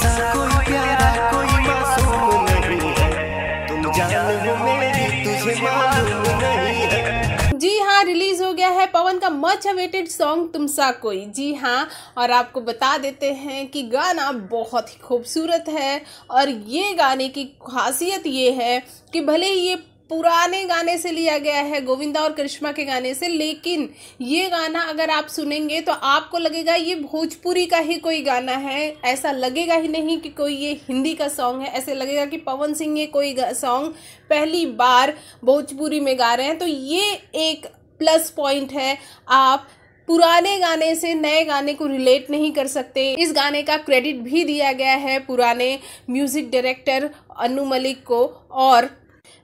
सा कोई प्यारा कोई मासूम नहीं है तुम जान हो मेरी तुझे मालूम नहीं है जी हाँ रिलीज हो गया है पवन का मच अवेटेड सॉन्ग तुमसा कोई जी हाँ और आपको बता देते हैं कि गाना बहुत ही खूबसूरत है और ये गाने की खासियत ये है कि भले ही ये पुराने गाने से लिया गया है गोविंदा और करिश्मा के गाने से लेकिन ये गाना अगर आप सुनेंगे तो आपको लगेगा ये भोजपुरी का ही कोई गाना है ऐसा लगेगा ही नहीं कि कोई ये हिंदी का सॉन्ग है ऐसे लगेगा कि पवन सिंह ये कोई सॉन्ग पहली बार भोजपुरी में गा रहे हैं तो ये एक प्लस पॉइंट है आप पुराने गाने से नए गाने को रिलेट नहीं कर सकते इस गाने का क्रेडिट भी दिया गया है पुराने म्यूजिक डायरेक्टर अनु मलिक को और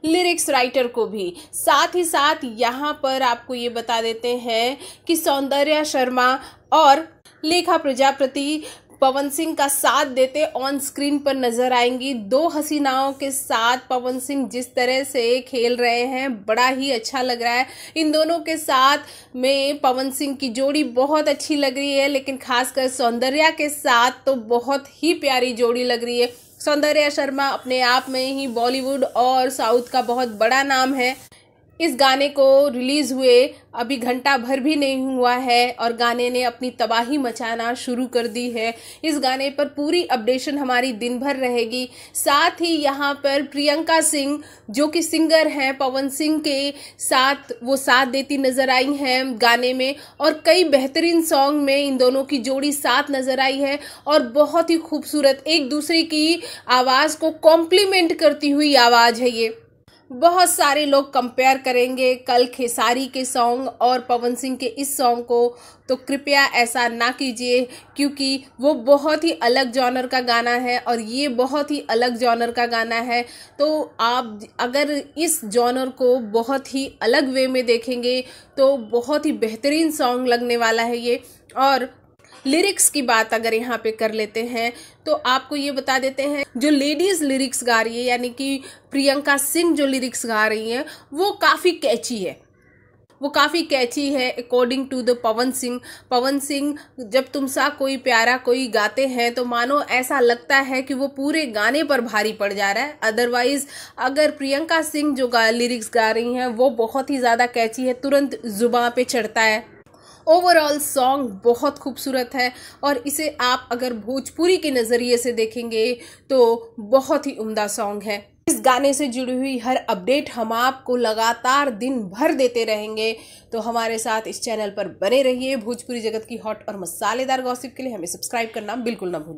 लिरिक्स राइटर को भी साथ ही साथ यहाँ पर आपको ये बता देते हैं कि सौंदर्या शर्मा और लेखा प्रजापति पवन सिंह का साथ देते ऑन स्क्रीन पर नजर आएंगी दो हसीनाओं के साथ पवन सिंह जिस तरह से खेल रहे हैं बड़ा ही अच्छा लग रहा है इन दोनों के साथ में पवन सिंह की जोड़ी बहुत अच्छी लग रही है लेकिन खासकर सौंदर्या के साथ तो बहुत ही प्यारी जोड़ी लग रही है सौंदर्या शर्मा अपने आप में ही बॉलीवुड और साउथ का बहुत बड़ा नाम है इस गाने को रिलीज़ हुए अभी घंटा भर भी नहीं हुआ है और गाने ने अपनी तबाही मचाना शुरू कर दी है इस गाने पर पूरी अपडेशन हमारी दिन भर रहेगी साथ ही यहाँ पर प्रियंका सिंह जो कि सिंगर हैं पवन सिंह के साथ वो साथ देती नज़र आई हैं गाने में और कई बेहतरीन सॉन्ग में इन दोनों की जोड़ी साथ नज़र आई है और बहुत ही खूबसूरत एक दूसरे की आवाज़ को कॉम्प्लीमेंट करती हुई आवाज़ है ये बहुत सारे लोग कंपेयर करेंगे कल खेसारी के सॉन्ग और पवन सिंह के इस सॉन्ग को तो कृपया ऐसा ना कीजिए क्योंकि वो बहुत ही अलग जॉनर का गाना है और ये बहुत ही अलग जॉनर का गाना है तो आप अगर इस जॉनर को बहुत ही अलग वे में देखेंगे तो बहुत ही बेहतरीन सॉन्ग लगने वाला है ये और लिरिक्स की बात अगर यहाँ पे कर लेते हैं तो आपको ये बता देते हैं जो लेडीज लिरिक्स गा रही है यानी कि प्रियंका सिंह जो लिरिक्स गा रही हैं वो काफ़ी कैची है वो काफ़ी कैची है according to the Pawan Singh Pawan Singh जब तुम सा कोई प्यारा कोई गाते हैं तो मानो ऐसा लगता है कि वो पूरे गाने पर भारी पड़ जा रहा है अदरवाइज अगर प्रियंका सिंह जो गा लिरिक्स गा रही हैं वो बहुत ही ज़्यादा कैची है तुरंत जुबा पे चढ़ता है ओवरऑल सॉन्ग बहुत खूबसूरत है और इसे आप अगर भोजपुरी के नज़रिए से देखेंगे तो बहुत ही उम्दा सॉन्ग है इस गाने से जुड़ी हुई हर अपडेट हम आपको लगातार दिन भर देते रहेंगे तो हमारे साथ इस चैनल पर बने रहिए भोजपुरी जगत की हॉट और मसालेदार गॉसिप के लिए हमें सब्सक्राइब करना बिल्कुल ना भूलिए